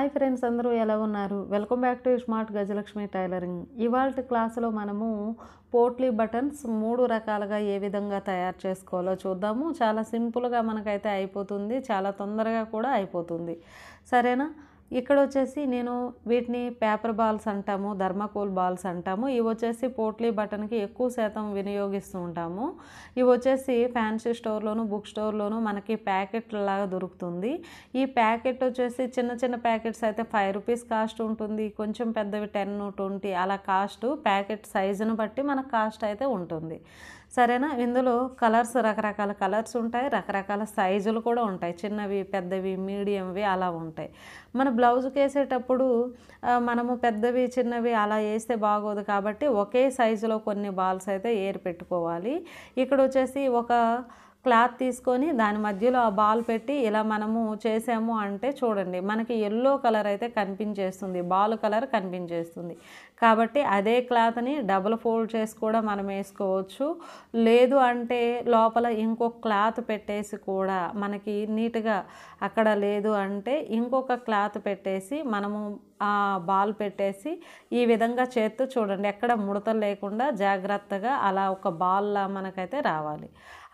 hi friends అందరూ ఎలా ఉన్నారు welcome back to smart Gajalakshmi tailoring ఇవాళ క్లాసులో మనము పోట్లీ బటన్స్ మూడు రకాలుగా ఏ విధంగా తయారు చేసుకోవాలో చూద్దాము చాలా సింపుల్గా మనకైతే అయిపోతుంది చాలా తొందరగా కూడా అయిపోతుంది సరేనా ఇక్కడ వచ్చేసి నేను వీటిని పేపర్ బాల్స్ అంటాము ధర్మాకోల్ బాల్స్ అంటాము ఇవి వచ్చేసి పోట్లీ బటన్కి ఎక్కువ శాతం వినియోగిస్తూ ఉంటాము ఇవి వచ్చేసి ఫ్యాన్సీ స్టోర్లోను బుక్ స్టోర్లోను మనకి ప్యాకెట్ లాగా దొరుకుతుంది ఈ ప్యాకెట్ వచ్చేసి చిన్న చిన్న ప్యాకెట్స్ అయితే ఫైవ్ రూపీస్ కాస్ట్ ఉంటుంది కొంచెం పెద్దవి టెన్ ట్వంటీ అలా కాస్ట్ ప్యాకెట్ సైజును బట్టి మనకు కాస్ట్ అయితే ఉంటుంది సరేనా ఇందులో కలర్స్ రకరకాల కలర్స్ ఉంటాయి రకరకాల సైజులు కూడా ఉంటాయి చిన్నవి పెద్దవి మీడియంవి అలా ఉంటాయి మన బ్లౌజ్కి వేసేటప్పుడు మనము పెద్దవి చిన్నవి అలా వేస్తే బాగోదు కాబట్టి ఒకే సైజులో కొన్ని బాల్స్ అయితే ఏరు పెట్టుకోవాలి ఇక్కడ వచ్చేసి ఒక క్లాత్ తీసుకొని దాని మధ్యలో ఆ బాల్ పెట్టి ఇలా మనము చేసాము అంటే చూడండి మనకి ఎల్లో కలర్ అయితే కనిపించేస్తుంది బాల్ కలర్ కనిపించేస్తుంది కాబట్టి అదే క్లాత్ని డబుల్ ఫోల్డ్ చేసి కూడా మనం వేసుకోవచ్చు లేదు అంటే లోపల ఇంకో క్లాత్ పెట్టేసి కూడా మనకి నీట్గా అక్కడ లేదు అంటే ఇంకొక క్లాత్ పెట్టేసి మనము ఆ బాల్ పెట్టేసి ఈ విధంగా చేత్తో చూడండి ఎక్కడ ముడతలు లేకుండా జాగ్రత్తగా అలా ఒక బాల్లా మనకైతే రావాలి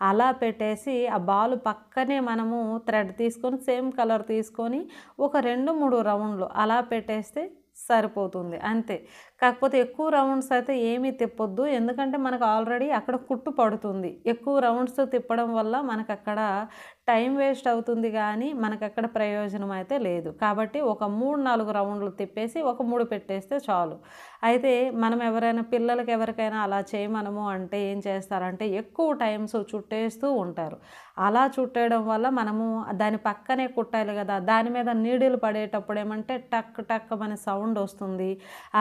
అలా పెట్టేసి ఆ బాల్ పక్కనే మనము థ్రెడ్ తీసుకొని సేమ్ కలర్ తీసుకొని ఒక రెండు మూడు రౌండ్లు అలా పెట్టేస్తే సరిపోతుంది అంతే కాకపోతే ఎక్కువ రౌండ్స్ అయితే ఏమీ తిప్పొద్దు ఎందుకంటే మనకు ఆల్రెడీ అక్కడ కుట్టు పడుతుంది ఎక్కువ రౌండ్స్ తిప్పడం వల్ల మనకు అక్కడ టైం వేస్ట్ అవుతుంది కానీ మనకు అక్కడ ప్రయోజనం అయితే లేదు కాబట్టి ఒక మూడు నాలుగు రౌండ్లు తిప్పేసి ఒక మూడు పెట్టేస్తే చాలు అయితే మనం ఎవరైనా పిల్లలకి ఎవరికైనా అలా చేయమనము అంటే ఏం చేస్తారంటే ఎక్కువ టైమ్స్ చుట్టేస్తూ ఉంటారు అలా చుట్టేయడం వల్ల మనము దాని పక్కనే కుట్టాలి కదా దాని మీద నీడిలు పడేటప్పుడు ఏమంటే టక్ టక్ అనే సౌండ్ వస్తుంది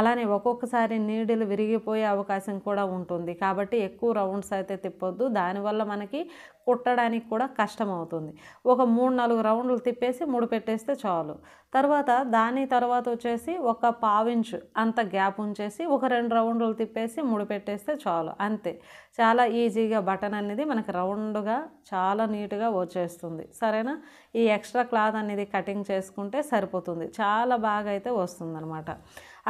అలానే ఒక ఒక్కొక్కసారి నీడిలు విరిగిపోయే అవకాశం కూడా ఉంటుంది కాబట్టి ఎక్కువ రౌండ్స్ అయితే తిప్పొద్దు దానివల్ల మనకి కుట్టడానికి కూడా కష్టం అవుతుంది ఒక మూడు నాలుగు రౌండ్లు తిప్పేసి ముడి పెట్టేస్తే చాలు తర్వాత దాని తర్వాత వచ్చేసి ఒక పావించ్ అంత గ్యాప్ ఉంచేసి ఒక రెండు రౌండ్లు తిప్పేసి ముడి పెట్టేస్తే చాలు అంతే చాలా ఈజీగా బటన్ అనేది మనకి రౌండ్గా చాలా నీట్గా వచ్చేస్తుంది సరేనా ఈ ఎక్స్ట్రా క్లాత్ అనేది కటింగ్ చేసుకుంటే సరిపోతుంది చాలా బాగా అయితే వస్తుందన్నమాట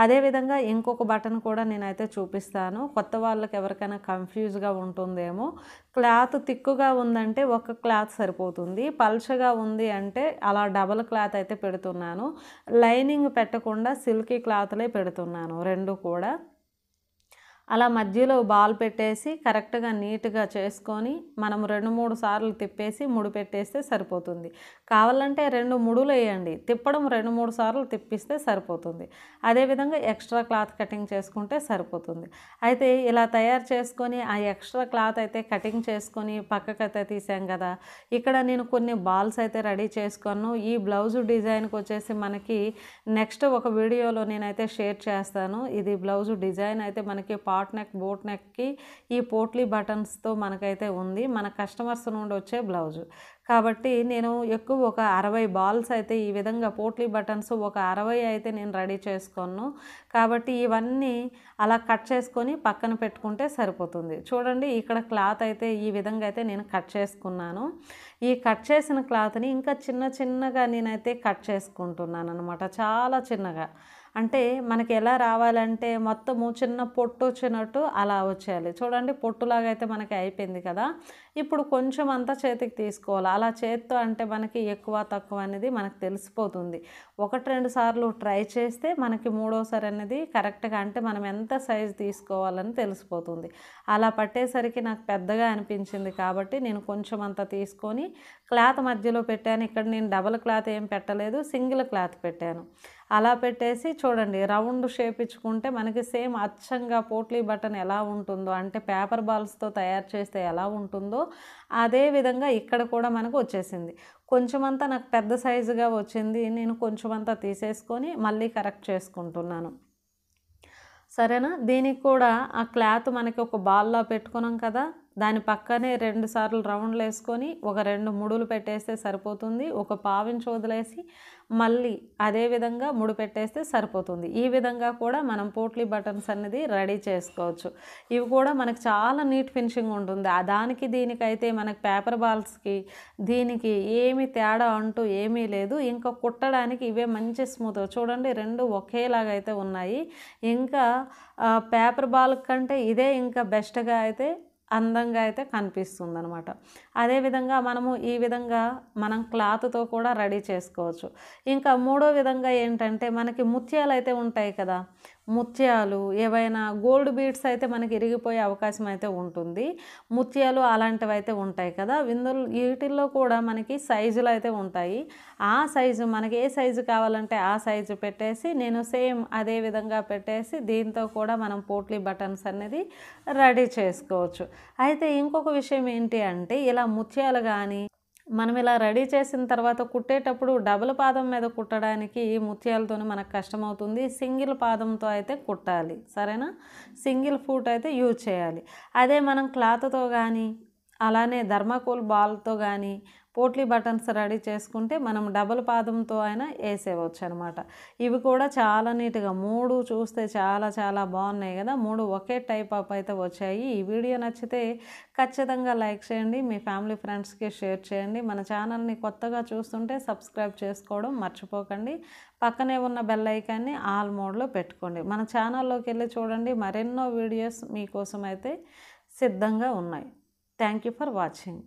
అదేవిధంగా ఇంకొక బటన్ కూడా నేనైతే చూపిస్తాను కొత్త వాళ్ళకి ఎవరికైనా కన్ఫ్యూజ్గా ఉంటుందేమో క్లాత్ తిక్కుగా ఉందంటే ఒక క్లాత్ సరిపోతుంది పల్చగా ఉంది అంటే అలా డబల్ క్లాత్ అయితే పెడుతున్నాను లైనింగ్ పెట్టకుండా సిల్కీ క్లాత్లే పెడుతున్నాను రెండు కూడా అలా మధ్యలో బాల్ పెట్టేసి కరెక్ట్గా నీట్గా చేసుకొని మనం రెండు మూడు సార్లు తిప్పేసి ముడి పెట్టేస్తే సరిపోతుంది కావాలంటే రెండు ముడులు వేయండి తిప్పడం రెండు మూడు సార్లు తిప్పిస్తే సరిపోతుంది అదేవిధంగా ఎక్స్ట్రా క్లాత్ కటింగ్ చేసుకుంటే సరిపోతుంది అయితే ఇలా తయారు చేసుకొని ఆ ఎక్స్ట్రా క్లాత్ అయితే కటింగ్ చేసుకొని పక్కకైతే తీసాం కదా ఇక్కడ నేను కొన్ని బాల్స్ అయితే రెడీ చేసుకున్నాను ఈ బ్లౌజ్ డిజైన్కి వచ్చేసి మనకి నెక్స్ట్ ఒక వీడియోలో నేనైతే షేర్ చేస్తాను ఇది బ్లౌజ్ డిజైన్ అయితే మనకి హాట్ నెక్ బోట్ నెక్కి ఈ పోట్లీ బటన్స్తో మనకైతే ఉంది మన కస్టమర్స్ నుండి వచ్చే బ్లౌజ్ కాబట్టి నేను ఎక్కువ ఒక అరవై బాల్స్ అయితే ఈ విధంగా పోట్లీ బటన్స్ ఒక అరవై అయితే నేను రెడీ చేసుకున్నాను కాబట్టి ఇవన్నీ అలా కట్ చేసుకొని పక్కన పెట్టుకుంటే సరిపోతుంది చూడండి ఇక్కడ క్లాత్ అయితే ఈ విధంగా అయితే నేను కట్ చేసుకున్నాను ఈ కట్ చేసిన క్లాత్ని ఇంకా చిన్న చిన్నగా నేనైతే కట్ చేసుకుంటున్నాను అనమాట చాలా చిన్నగా అంటే మనకి ఎలా రావాలంటే మొత్తము చిన్న పొట్టు వచ్చినట్టు అలా వచ్చేయాలి చూడండి పొట్టులాగా అయితే మనకి అయిపోయింది కదా ఇప్పుడు కొంచెం అంతా చేతికి తీసుకోవాలి అలా చేత్తో అంటే మనకి ఎక్కువ తక్కువ అనేది మనకు తెలిసిపోతుంది ఒకటి రెండు సార్లు ట్రై చేస్తే మనకి మూడోసారి అనేది కరెక్ట్గా అంటే మనం ఎంత సైజు తీసుకోవాలని తెలిసిపోతుంది అలా పట్టేసరికి నాకు పెద్దగా అనిపించింది కాబట్టి నేను కొంచెం అంత తీసుకొని క్లాత్ మధ్యలో పెట్టాను ఇక్కడ నేను డబల్ క్లాత్ ఏం పెట్టలేదు సింగిల్ క్లాత్ పెట్టాను అలా పెట్టేసి చూడండి రౌండ్ షేప్ ఇచ్చుకుంటే మనకి సేమ్ అచ్చంగా పోట్లీ బటన్ ఎలా ఉంటుందో అంటే పేపర్ బాల్స్తో తయారు చేస్తే ఎలా ఉంటుందో అదే విధంగా ఇక్కడ కూడా మనకు వచ్చేసింది కొంచెమంతా నాకు పెద్ద సైజుగా వచ్చింది నేను కొంచెమంతా తీసేసుకొని మళ్ళీ కరెక్ట్ చేసుకుంటున్నాను సరేనా దీనికి కూడా ఆ క్లాత్ మనకి ఒక బాల్లో పెట్టుకున్నాం కదా దాని పక్కనే రెండు సార్లు రౌండ్లు వేసుకొని ఒక రెండు ముడులు పెట్టేస్తే సరిపోతుంది ఒక పావించి వదిలేసి మళ్ళీ అదే విధంగా ముడి పెట్టేస్తే సరిపోతుంది ఈ విధంగా కూడా మనం పోట్లీ బటన్స్ అనేది రెడీ చేసుకోవచ్చు ఇవి కూడా మనకు చాలా నీట్ ఫినిషింగ్ ఉంటుంది దానికి దీనికైతే మనకు పేపర్ బాల్స్కి దీనికి ఏమి తేడా అంటూ ఏమీ లేదు ఇంకా కుట్టడానికి ఇవే మంచి స్మూత్ చూడండి రెండు ఒకేలాగా అయితే ఉన్నాయి ఇంకా పేపర్ బాల్ కంటే ఇదే ఇంకా బెస్ట్గా అయితే అందంగా అయితే కనిపిస్తుంది అనమాట అదేవిధంగా మనము ఈ విధంగా మనం క్లాత్తో కూడా రెడీ చేసుకోవచ్చు ఇంకా మూడో విధంగా ఏంటంటే మనకి ముత్యాలు అయితే ఉంటాయి కదా ముత్యాలు ఏవైనా గోల్డ్ బీడ్స్ అయితే మనకి ఇరిగిపోయే అవకాశం అయితే ఉంటుంది ముత్యాలు అలాంటివి అయితే ఉంటాయి కదా విందులు వీటిల్లో కూడా మనకి సైజులు అయితే ఉంటాయి ఆ సైజు మనకి ఏ సైజు కావాలంటే ఆ సైజు పెట్టేసి నేను సేమ్ అదే విధంగా పెట్టేసి దీంతో కూడా మనం పోట్లీ బటన్స్ అనేది రెడీ చేసుకోవచ్చు అయితే ఇంకొక విషయం ఏంటి అంటే ఇలా ముత్యాలు కానీ మనం ఇలా రెడీ చేసిన తర్వాత కుట్టేటప్పుడు డబుల్ పాదం మీద కుట్టడానికి ముత్యాలతోనే మనకు కష్టమవుతుంది సింగిల్ పాదంతో అయితే కుట్టాలి సరేనా సింగిల్ ఫూట్ అయితే యూజ్ చేయాలి అదే మనం క్లాత్తో కానీ అలానే ధర్మాకోల్ బాల్తో కానీ పోట్లీ బటన్స్ రెడీ చేసుకుంటే మనం డబుల్ పాదంతో అయినా వేసేవచ్చు అనమాట ఇవి కూడా చాలా నీట్గా మూడు చూస్తే చాలా చాలా బాగున్నాయి కదా మూడు ఒకే టైప్ అప్ అయితే వచ్చాయి ఈ వీడియో నచ్చితే ఖచ్చితంగా లైక్ చేయండి మీ ఫ్యామిలీ ఫ్రెండ్స్కి షేర్ చేయండి మన ఛానల్ని కొత్తగా చూస్తుంటే సబ్స్క్రైబ్ చేసుకోవడం మర్చిపోకండి పక్కనే ఉన్న బెల్ ఐకాన్ని ఆల్ మోడ్లో పెట్టుకోండి మన ఛానల్లోకి వెళ్ళి చూడండి మరెన్నో వీడియోస్ మీకోసం అయితే సిద్ధంగా ఉన్నాయి థ్యాంక్ యూ ఫర్ వాచింగ్